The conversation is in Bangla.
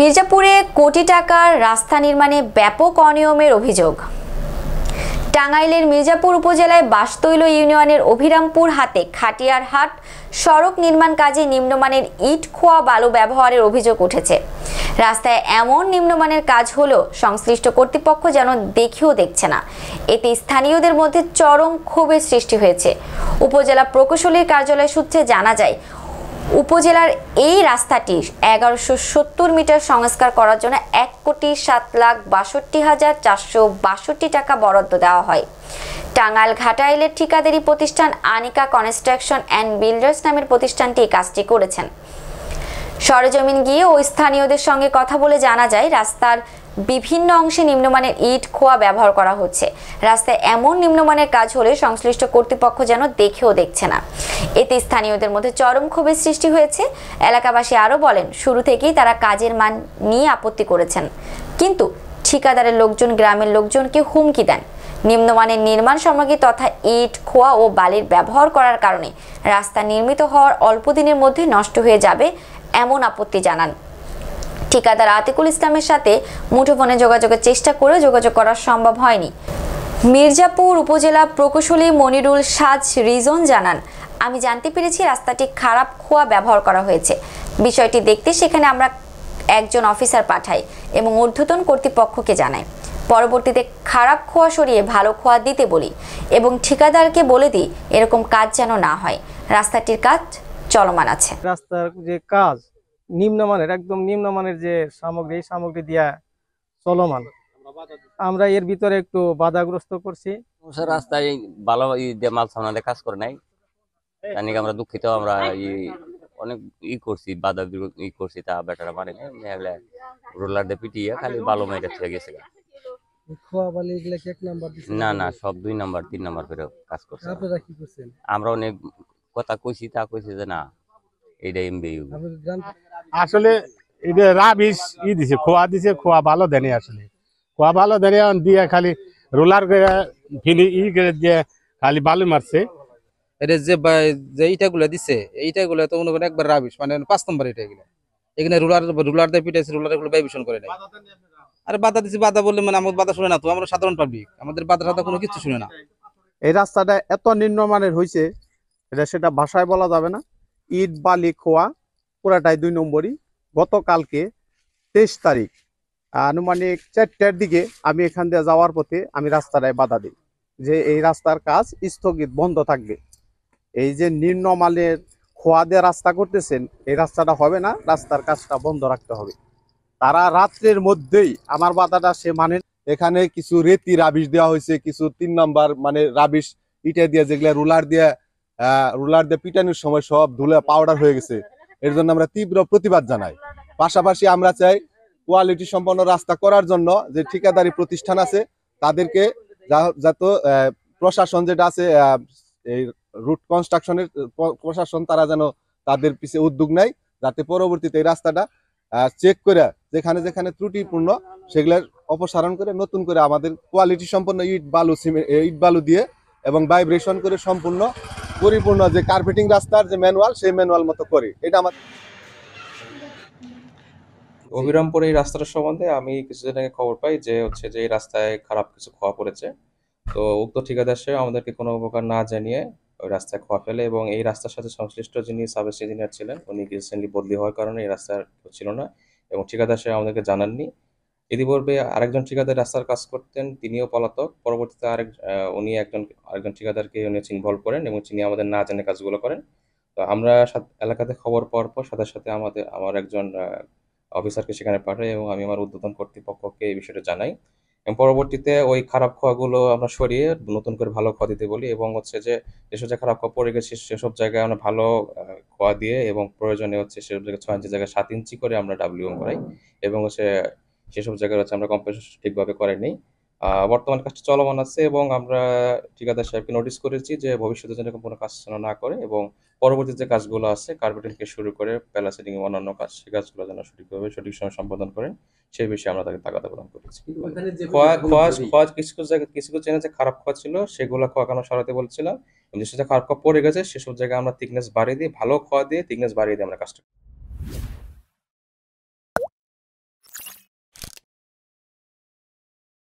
মির্জাপুরে কোটি টাকার রাস্তা নির্মাণে ব্যাপক অনিয়মের অভিযোগ টাঙ্গাইলের মির্জাপুর উপজেলায় বাসতৈল ইউনিয়নের অভিরামপুর হাতে খাটিয়ার হাট সড়ক নির্মাণ কাজে নিম্নমানের ইট খোয়া বালু ব্যবহারের অভিযোগ উঠেছে রাস্তায় এমন নিম্নমানের কাজ হলো সংশ্লিষ্ট কর্তৃপক্ষ যেন দেখেও দেখছে না এতে স্থানীয়দের মধ্যে চরম ক্ষোভের সৃষ্টি হয়েছে উপজেলা প্রকৌশলীর কার্যালয় সূত্রে জানা যায় উপজেলার এই রাস্তাটি এগারোশো সত্তর মিটার সংস্কার করার জন্য এক কোটি সাত লাখ বাষট্টি হাজার চারশো বাষট্টি টাকা বরাদ্দ দেওয়া হয় টাঙ্গাইল ঘাটাইলের ঠিকাদারি প্রতিষ্ঠান আনিকা কনস্ট্রাকশন অ্যান্ড বিল্ডার্স নামের প্রতিষ্ঠানটি এই কাজটি করেছেন সরেজমিন গিয়ে ও স্থানীয়দের সঙ্গে কথা বলে জানা যায় রাস্তার বিভিন্ন অংশে নিম্নমানের ইট খোয়া ব্যবহার করা হচ্ছে রাস্তায় এমন নিম্নমানের কাজ হলে সংশ্লিষ্ট কর্তৃপক্ষ যেন দেখেও দেখছে না এতে স্থানীয়দের মধ্যে চরম ক্ষোভের সৃষ্টি হয়েছে এলাকাবাসী আরও বলেন শুরু থেকেই তারা কাজের মান নিয়ে আপত্তি করেছেন কিন্তু ঠিকাদারের লোকজন গ্রামের লোকজনকে হুমকি দেন নিম্নমানের নির্মাণ সামগ্রী তথা ইট খোয়া ও বালির ব্যবহার করার কারণে রাস্তা নির্মিত হওয়ার অল্প দিনের মধ্যে নষ্ট হয়ে যাবে এমন আপত্তি জানান ঠিকাদার আতিকুল ইসলামের সাথে মুঠোফোনে যোগাযোগের চেষ্টা করে যোগাযোগ করা সম্ভব হয়নি মির্জাপুর উপজেলা প্রকৌশলী মনিরুল সাজ রিজন জানান আমি জানতে পেরেছি রাস্তাটি খারাপ খোয়া ব্যবহার করা হয়েছে বিষয়টি দেখতে সেখানে আমরা একজন অফিসার পাঠাই এবং ঊর্ধ্বতন কর্তৃপক্ষকে জানাই পরবর্তীতে খারাপ খোয়া সরিয়ে ভালো খোয়া দিতে বলি এবং ঠিকাদারকে বলে দিই এরকম কাজ যেন না হয় রাস্তাটির কাজ চলমান আছে রাস্তার যে কাজ নিম্নমানের একদম নিম্নমানের যে সামগ্রী এই সামগ্রী দিয়া চলমান আমরা এর ভিতরে একটু বাধাগ্রস্ত করছি রাস্তায় ভালো মাল সামনে কাজ করে নাই আমরা দুঃখিত আমরা অনেক ই করছি বাধা ই করছি তা মানে দিয়ে খালি গেছে না না সব দুই নাম্বার তিন নাম্বার কাজ করছে আমরা অনেক কথা কইছি তা কইছি যে না এমবিইউ আসলে এটা রাবিস ই দিছে খোয়া দিছে খোয়া ভালো দেনে আসলে খোয়া ভালো দেনি খালি রোলার করে ফিনি ই করে দিয়ে খালি বালু মারছে এটা যে যে দিছে এইটাগুলো তো একবার রাবিস মানে পাঁচ নম্বর এটা এখানে রোলার রোলার দিয়ে পিটাইছে রোলার এগুলো ব্যবসন করে নাই আরে বাধা বাধা বললে মানে আমার বাধা শুনে না তো আমরা সাধারণ পাবলিক আমাদের বাধা সাধা কোনো কিছু শুনে না এই রাস্তাটা এত নিম্নমানের হয়েছে এটা সেটা ভাষায় বলা যাবে না ইট বালি খোয়া পুরাটাই দুই নম্বরই গতকালকে তেইশ তারিখ আনুমানিক চারটার দিকে আমি এখান দিয়ে যাওয়ার পথে আমি রাস্তাটায় বাধা দিই যে এই রাস্তার কাজ স্থগিত বন্ধ থাকবে এই যে নিম্নমালের খোয়া দিয়ে রাস্তা করতেছেন এই রাস্তাটা হবে না রাস্তার কাজটা বন্ধ রাখতে হবে তারা রাত্রের মধ্যেই আমার বাধাটা সে মানে এখানে কিছু রেতি রাবিশ দেওয়া হয়েছে কিছু তিন নাম্বার মানে রাবিশ ইটা দিয়ে যেগুলা রুলার দিয়ে রুলার দিয়ে পিটানোর সময় সব ধুলে পাউডার হয়ে গেছে এর জন্য আমরা তীব্র প্রতিবাদ জানাই পাশাপাশি আমরা চাই কোয়ালিটি সম্পন্ন রাস্তা করার জন্য যে ঠিকাদারি প্রতিষ্ঠান আছে তাদেরকে যাতে প্রশাসন যেটা আছে এই রুট কনস্ট্রাকশনের প্রশাসন তারা যেন তাদের পিছিয়ে উদ্যোগ নেয় যাতে পরবর্তীতে এই রাস্তাটা চেক করে যেখানে যেখানে ত্রুটিপূর্ণ সেগুলার অপসারণ করে নতুন করে আমাদের কোয়ালিটি সম্পন্ন ইট বালু সিমেন্ট ইট বালু দিয়ে এবং ভাইব্রেশন করে সম্পূর্ণ পরিপূর্ণ যে কার্পেটিং রাস্তার যে ম্যানুয়াল সেই ম্যানুয়াল মতো করি এটা আমার অভিরামপুর এই রাস্তাটার সম্বন্ধে আমি কিছুদিন আগে খবর পাই যে হচ্ছে যে এই রাস্তায় খারাপ কিছু খোয়া পড়েছে তো উক্ত ঠিকাদার সে আমাদেরকে কোনো উপকার না জানিয়ে ওই রাস্তায় খোয়া ফেলে এবং এই রাস্তার সাথে সংশ্লিষ্ট যিনি সাব ইঞ্জিনিয়ার ছিলেন উনি রিসেন্টলি বদলি হওয়ার কারণে এই রাস্তা ছিল না এবং ঠিকাদার সে আমাদেরকে জানাননি ইতিপূর্বে আরেকজন ঠিকাদার রাস্তার কাজ করতেন তিনিও পলাতক পরবর্তীতে আরেক উনি একজন আরেকজন ঠিকাদারকে উনি ইনভলভ করেন এবং তিনি আমাদের না জেনে কাজগুলো করেন তো আমরা এলাকাতে খবর পাওয়ার পর সাথে সাথে আমাদের আমার একজন অফিসারকে সেখানে পাঠাই এবং আমি আমার উদ্বোধন কর্তৃপক্ষকে এই বিষয়টা জানাই এবং পরবর্তীতে ওই খারাপ খোয়াগুলো আমরা সরিয়ে নতুন করে ভালো খোয়া দিতে বলি এবং হচ্ছে যে যেসব যে খারাপ খোয়া পড়ে গেছে সেসব জায়গায় আমরা ভালো খোয়া দিয়ে এবং প্রয়োজনে হচ্ছে সেসব জায়গায় ছয় ইঞ্চি জায়গায় সাত ইঞ্চি করে আমরা ডাব্লিউ করাই এবং হচ্ছে সেসব জায়গায় হচ্ছে আমরা কম্পেনসেশন ঠিকভাবে করেনি বর্তমান কাজটা চলমান আছে এবং আমরা ঠিকাদার সাহেবকে নোটিস করেছি যে ভবিষ্যতে যেন কোনো কাজ যেন না করে এবং পরবর্তী যে কাজগুলো আছে কার্পেটিংকে শুরু করে প্যালাসিটিং অন্যান্য কাজ সে কাজগুলো যেন সঠিকভাবে সঠিক সময় সম্পাদন করেন সেই বিষয়ে আমরা তাকে তাগাদা প্রদান করেছি খোয়াজ খোয়াজ কিছু কিছু জায়গা কিছু কিছু যে খারাপ খোয়া ছিল সেগুলো খোয়া কেন সরাতে বলছিলাম যেসব জায়গায় খারাপ খোয়া পড়ে গেছে সেসব জায়গায় আমরা থিকনেস বাড়িয়ে দিয়ে ভালো খোয়া দিয়ে থিকনেস বাড়িয়ে দিয়ে আমরা কাজটা